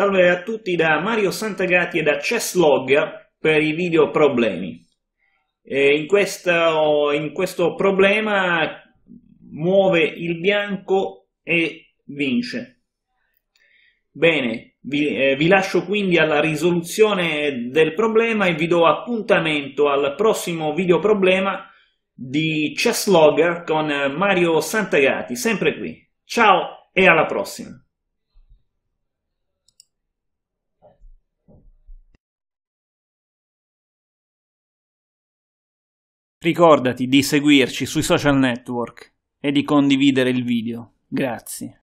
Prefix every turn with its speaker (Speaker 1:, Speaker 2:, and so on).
Speaker 1: Salve a tutti da Mario Santagati e da Chesslog per i video problemi. In questo, in questo problema muove il bianco e vince. Bene, vi, eh, vi, lascio quindi alla risoluzione del problema e vi do appuntamento al prossimo video problema di Chesslogger con Mario Santagati, sempre qui. Ciao e alla prossima!
Speaker 2: Ricordati di seguirci sui social network e di condividere il video. Grazie.